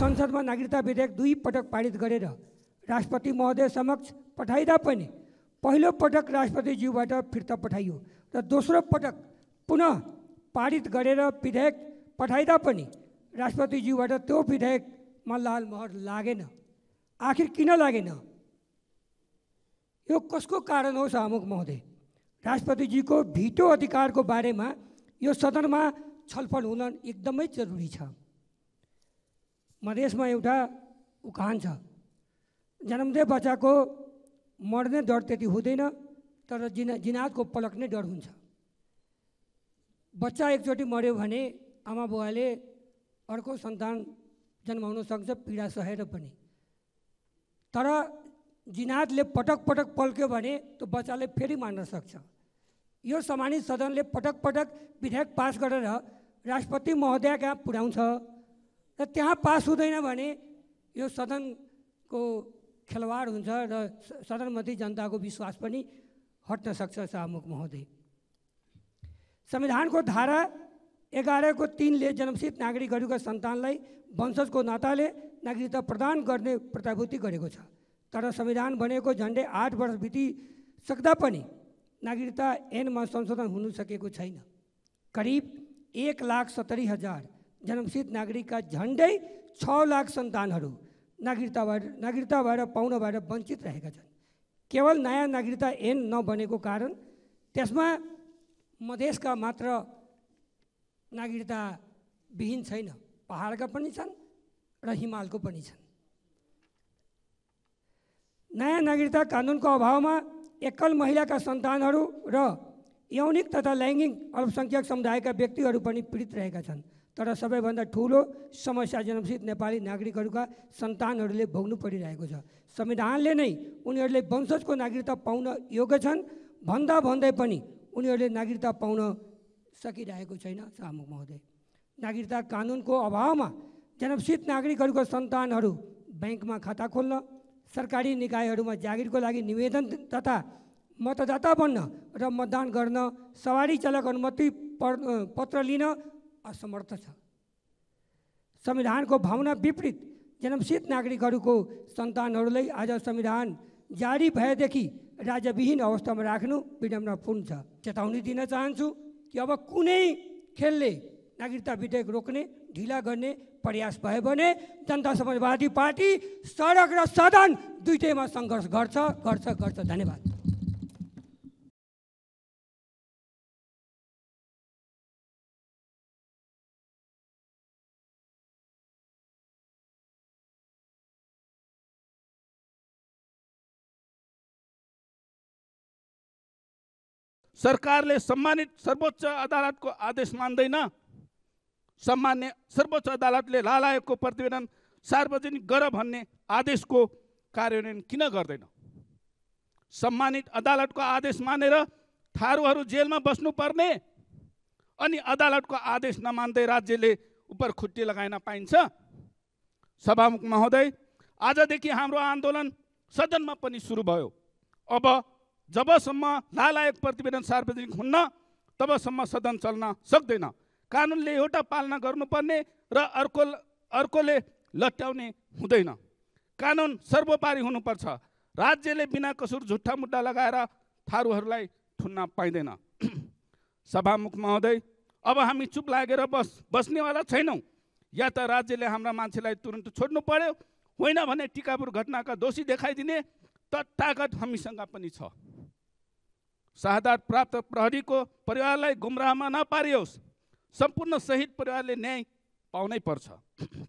संसदमा नागरिकता विधेयक दुई पटक पारित गरेर राष्ट्रपति महोदय समक्ष पठाइँदा पनि पहिलो पटक राष्ट्रपतिज्यूबाट फिर्ता पठाइयो र दोस्रो पटक पुनः पारित गरेर विधेयक पठाइँदा पनि राष्ट्रपतिज्यूबाट त्यो विधेयकमा लाल मोहर लागेन आखिर किन लागेन यो कसको कारण हो सामुख महोदय राष्ट्रपतिजीको भिटो अधिकारको बारेमा यो सदनमा छलफल हुन एकदमै जरुरी छ मधेसमा एउटा उखान छ जन्मदै बच्चाको मर्ने डर त्यति हुँदैन तर जिना जिनातको पलक्ने डर हुन्छ बच्चा एकचोटि मऱ्यो भने आमा बुवाले अर्को सन्तान जन्माउन सक्छ पीडा सहेर पनि तर जिनादले पटक पटक पल्क्यो भने त्यो बच्चाले फेरि मान्न सक्छ यो सम्मानित सदनले पटक पटक विधेयक पास गरेर राष्ट्रपति महोदय कहाँ पुर्याउँछ र त्यहाँ पास हुँदैन भने यो सदनको खेलवाड हुन्छ र सदनमध्ये जनताको विश्वास पनि हट्न सक्छ शाहमुख महोदय संविधानको धारा एघारको तिनले जन्मसिद्ध नागरिकहरूका सन्तानलाई वंशजको नाताले नागरिकता प्रदान गर्ने प्रतिभूति गरेको छ तर संविधान भनेको झन्डै आठ वर्ष बितिसक्दा पनि नागरिकता ऐनमा संशोधन हुन सकेको छैन करिब एक लाख सत्तरी हजार जन्मसिद्ध नागरिकका झन्डै छ लाख सन्तानहरू नागरिकता भएर पाउनबाट वञ्चित रहेका छन् केवल नयाँ नागरिकता ऐन नबनेको कारण त्यसमा मधेसका मात्र नागरिकता विहीन छैन पहाडका पनि छन् र हिमालको पनि छन् नयाँ नागरिकता कानुनको अभावमा एकल महिलाका सन्तानहरू र यौनिक तथा लैङ्गिक अल्पसङ्ख्यक समुदायका व्यक्तिहरू पनि पीडित रहेका छन् तर सबैभन्दा ठुलो समस्या जनमसित नेपाली नागरिकहरूका सन्तानहरूले भोग्नु परिरहेको छ संविधानले नै उनीहरूले वंशजको नागरिकता पाउन योग्य छन् भन्दा भन्दै पनि उनीहरूले नागरिकता पाउन सकिरहेको छैन सामु महोदय नागरिकता कानुनको अभावमा जनमसित नागरिकहरूको सन्तानहरू ब्याङ्कमा खाता खोल्न सरकारी निकायहरूमा जागिरको लागि निवेदन तथा मतदाता बन्न र मतदान गर्न सवारी चालक अनुमति पत्र लिन असमर्थ छ संविधानको भावना विपरीत जन्मसिद्ध नागरिकहरूको सन्तानहरूलाई आज संविधान जारी भएदेखि राज्यविहीन अवस्थामा राख्नु विडम्बनापूर्ण छ चेतावनी दिन चाहन्छु कि अब कुनै खेलले नागरिकता विधेयक रोक्ने ढिला गर्ने प्रयास भयो भने जनता समाजवादी पार्टी सडक र सदन दुइटैमा सङ्घर्ष गर्छ गर्छ गर्छ धन्यवाद सरकारले सम्मानित सर्वोच्च अदालतको आदेश मान्दैन सम्मान्य सर्वोच्च अदालतले लालायकको प्रतिवेदन सार्वजनिक गर भन्ने आदेशको कार्यान्वयन किन गर्दैन सम्मानित अदालतको आदेश मानेर थारूहरू जेलमा बस्नुपर्ने अनि अदालतको आदेश नमान्दै राज्यले उपर खुट्टी लगाइन पाइन्छ सभामुख महोदय आजदेखि हाम्रो आन्दोलन सदनमा पनि सुरु भयो अब जबसम्म लालायक प्रतिवेदन सार्वजनिक हुन्न तबसम्म सदन चल्न सक्दैन कानुनले एउटा पालना गर्नुपर्ने र अर्को अर्कोले लट्याउने हुँदैन कानुन सर्वोपारी हुनुपर्छ राज्यले बिना कसुर झुट्टा मुद्दा लगाएर थारूहरूलाई ठुन्न पाइँदैन सभामुख महोदय अब हामी चुप लागेर बस बस्नेवाला छैनौँ या त राज्यले हाम्रा मान्छेलाई तुरन्त छोड्नु पर्यो होइन भने टिकापुर घटनाका दोषी देखाइदिने तत्तागत हामीसँग पनि छ शाहदात प्राप्त प्रहरीको परिवारलाई गुमराहमा नपारियोस् सम्पूर्ण शहीद परिवारले न्याय पाउनै पर्छ